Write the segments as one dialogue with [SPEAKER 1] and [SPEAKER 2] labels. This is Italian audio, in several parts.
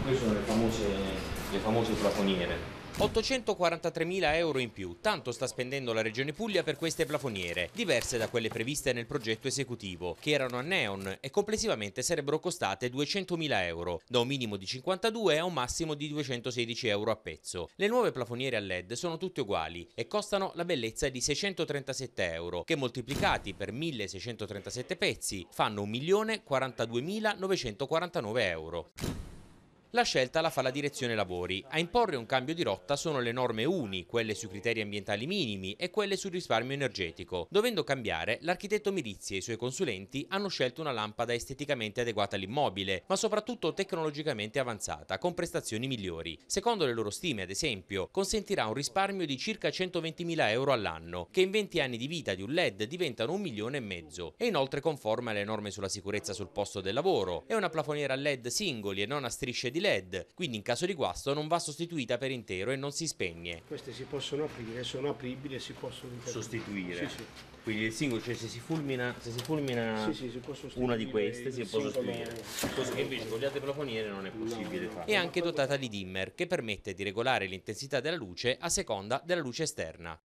[SPEAKER 1] Queste sono le famose, le famose plafoniere. 843.000 euro in più, tanto sta spendendo la Regione Puglia per queste plafoniere, diverse da quelle previste nel progetto esecutivo, che erano a neon e complessivamente sarebbero costate 200.000 euro, da un minimo di 52 a un massimo di 216 euro a pezzo. Le nuove plafoniere a LED sono tutte uguali e costano la bellezza di 637 euro, che moltiplicati per 1.637 pezzi fanno 1.042.949 euro. La scelta la fa la direzione lavori. A imporre un cambio di rotta sono le norme UNI, quelle sui criteri ambientali minimi e quelle sul risparmio energetico. Dovendo cambiare, l'architetto Milizia e i suoi consulenti hanno scelto una lampada esteticamente adeguata all'immobile, ma soprattutto tecnologicamente avanzata, con prestazioni migliori. Secondo le loro stime, ad esempio, consentirà un risparmio di circa 120.000 euro all'anno, che in 20 anni di vita di un LED diventano un milione e mezzo. E inoltre conforme alle norme sulla sicurezza sul posto del lavoro. È una plafoniera LED singoli e non a strisce di LED, quindi in caso di guasto non va sostituita per intero e non si spegne. Queste si possono aprire, sono apribili e si possono sostituire. Sì, sì. Quindi il singolo, cioè se si fulmina, se si fulmina sì, si una di queste si può sostituire, cosa che invece con le altre plafoniere non è possibile no, no. È anche dotata di dimmer che permette di regolare l'intensità della luce a seconda della luce esterna.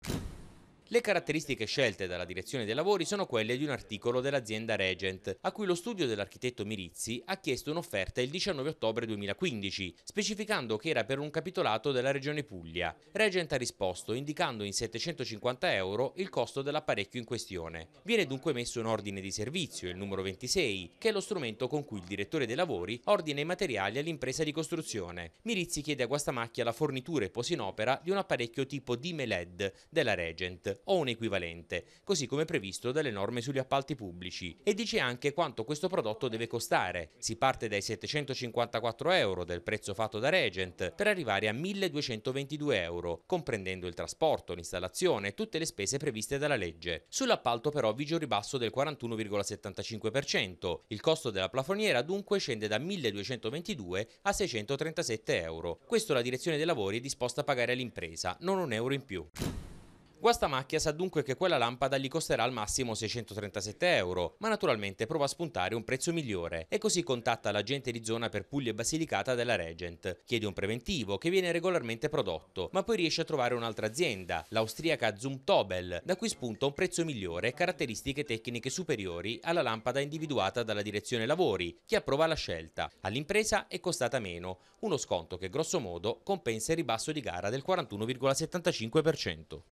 [SPEAKER 1] Le caratteristiche scelte dalla direzione dei lavori sono quelle di un articolo dell'azienda Regent, a cui lo studio dell'architetto Mirizzi ha chiesto un'offerta il 19 ottobre 2015, specificando che era per un capitolato della regione Puglia. Regent ha risposto indicando in 750 euro il costo dell'apparecchio in questione. Viene dunque messo un ordine di servizio, il numero 26, che è lo strumento con cui il direttore dei lavori ordina i materiali all'impresa di costruzione. Mirizzi chiede a Guastamacchia la fornitura e posa in opera di un apparecchio tipo Dime LED della Regent o un equivalente, così come previsto dalle norme sugli appalti pubblici e dice anche quanto questo prodotto deve costare. Si parte dai 754 euro del prezzo fatto da Regent per arrivare a 1222 euro, comprendendo il trasporto, l'installazione e tutte le spese previste dalla legge. Sull'appalto però vige un ribasso del 41,75%, il costo della plafoniera dunque scende da 1222 a 637 euro. Questo la direzione dei lavori è disposta a pagare all'impresa, non un euro in più. Guastamacchia sa dunque che quella lampada gli costerà al massimo 637 euro, ma naturalmente prova a spuntare un prezzo migliore e così contatta l'agente di zona per Puglia e Basilicata della Regent. Chiede un preventivo che viene regolarmente prodotto, ma poi riesce a trovare un'altra azienda, l'austriaca Zumtobel, da cui spunta un prezzo migliore e caratteristiche tecniche superiori alla lampada individuata dalla direzione lavori, che approva la scelta. All'impresa è costata meno, uno sconto che grosso modo compensa il ribasso di gara del 41,75%.